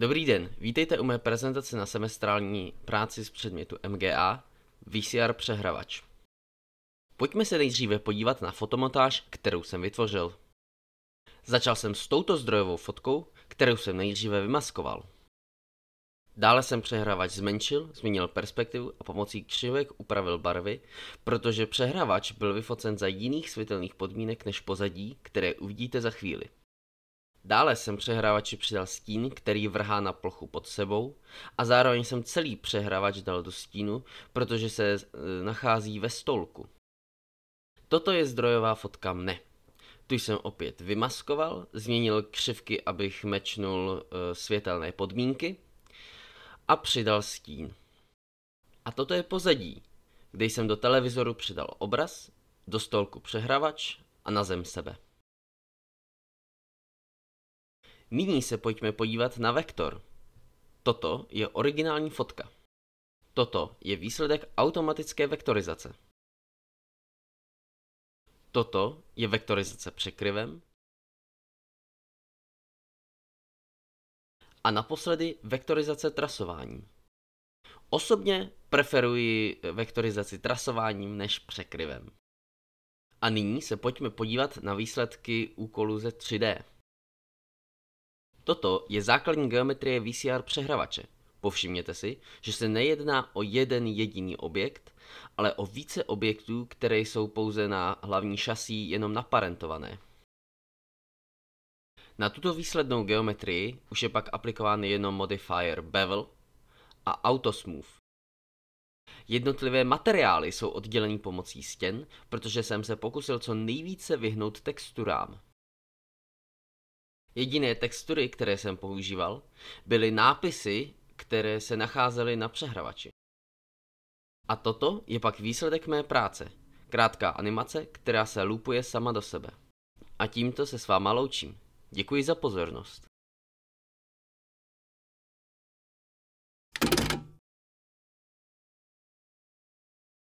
Dobrý den, vítejte u mé prezentace na semestrální práci z předmětu MGA VCR přehravač. Pojďme se nejdříve podívat na fotomontáž, kterou jsem vytvořil. Začal jsem s touto zdrojovou fotkou, kterou jsem nejdříve vymaskoval. Dále jsem přehrávač zmenšil, změnil perspektivu a pomocí křivek upravil barvy, protože přehrávač byl vyfocen za jiných světelných podmínek než pozadí, které uvidíte za chvíli. Dále jsem přehrávači přidal stín, který vrhá na plochu pod sebou a zároveň jsem celý přehrávač dal do stínu, protože se eh, nachází ve stolku. Toto je zdrojová fotka mne. Tu jsem opět vymaskoval, změnil křivky, abych mečnul eh, světelné podmínky a přidal stín. A toto je pozadí, kde jsem do televizoru přidal obraz, do stolku přehrávač a na zem sebe. Nyní se pojďme podívat na vektor. Toto je originální fotka. Toto je výsledek automatické vektorizace. Toto je vektorizace překryvem. A naposledy vektorizace trasování. Osobně preferuji vektorizaci trasováním než překryvem. A nyní se pojďme podívat na výsledky úkolu ze 3D. Toto je základní geometrie VCR přehrávače. Povšimněte si, že se nejedná o jeden jediný objekt, ale o více objektů, které jsou pouze na hlavní šasí jenom naparentované. Na tuto výslednou geometrii už je pak aplikován jenom modifier bevel a autosmooth. Jednotlivé materiály jsou odděleny pomocí stěn, protože jsem se pokusil co nejvíce vyhnout texturám. Jediné textury, které jsem používal, byly nápisy, které se nacházely na přehrávači. A toto je pak výsledek mé práce. Krátká animace, která se lupuje sama do sebe. A tímto se s váma loučím. Děkuji za pozornost.